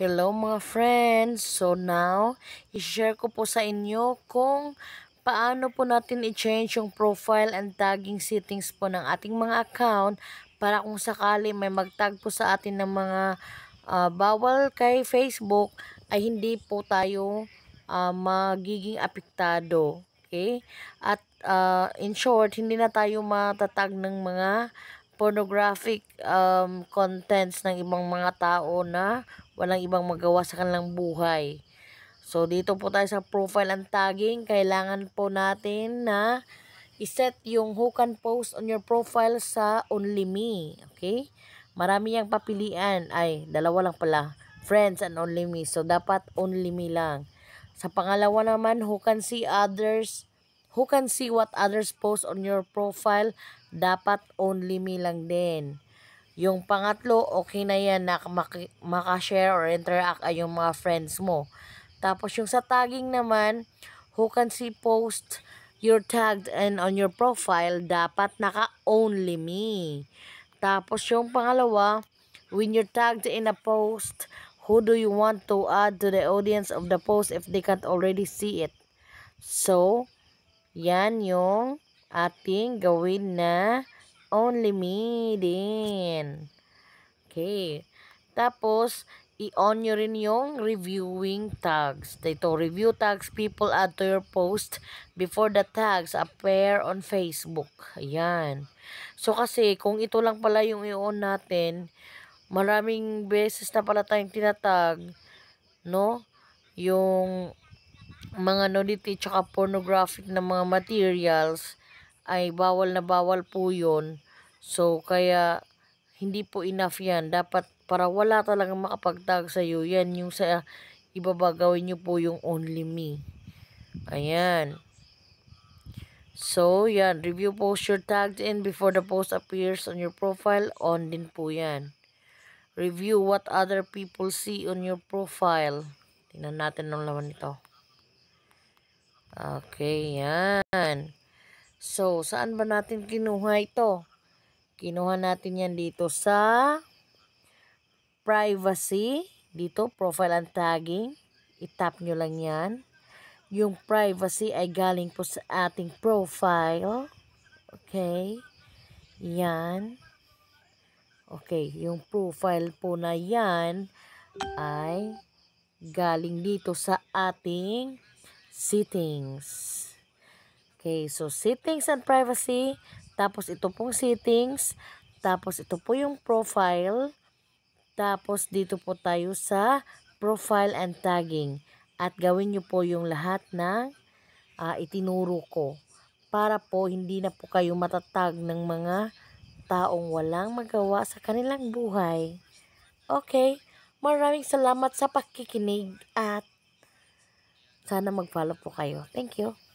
Hello mga friends! So now, i-share ko po sa inyo kung paano po natin i-change yung profile and tagging settings po ng ating mga account para kung sakali may magtag po sa atin ng mga uh, bawal kay Facebook ay hindi po tayo uh, magiging apektado. Okay? At uh, in short, hindi na tayo matatag ng mga pornographic um, contents ng ibang mga tao na walang ibang magawa sa kanilang buhay. So, dito po tayo sa profile and tagging. Kailangan po natin na iset yung who can post on your profile sa only me. Okay? Marami yung papilian. Ay, dalawa lang pala. Friends and only me. So, dapat only me lang. Sa pangalawa naman, who can see others, who can see what others post on your profile, dapat only me lang din. Yung pangatlo, okay na yan na makashare or interact ay yung mga friends mo. Tapos yung sa tagging naman, who can see post your tagged and on your profile, dapat naka-only me. Tapos yung pangalawa, when you're tagged in a post, who do you want to add to the audience of the post if they can't already see it? So, yan yung ating gawin na Only me din. Okay. Tapos, i-on nyo rin yung reviewing tags. Dito, review tags, people add to your post before the tags appear on Facebook. Ayan. So, kasi kung ito lang pala yung i-on natin, maraming beses na pala tayong tinatag, no? Yung mga nudity tsaka pornographic na mga materials ay bawal na bawal po yun. So, kaya hindi po enough yan. Dapat para wala talaga makapagtag sa iyo. Yan yung sa ibabagawin nyo po yung only me. Ayan. So, yan. Review post your tagged in before the post appears on your profile. On din po yan. Review what other people see on your profile. Tingnan natin nung laman nito. Okay, yan. So, saan ba natin kinuha ito? Kinuha natin yan dito sa privacy. Dito, profile and tagging. Itap nyo lang yan. Yung privacy ay galing po sa ating profile. Okay. Yan. Okay. Yung profile po na yan ay galing dito sa ating settings. Okay, so settings and privacy, tapos ito pong settings, tapos ito po yung profile, tapos dito po tayo sa profile and tagging. At gawin nyo po yung lahat na uh, itinuro ko para po hindi na po kayo matatag ng mga taong walang magawa sa kanilang buhay. Okay, maraming salamat sa pakikinig at sana mag-follow po kayo. Thank you.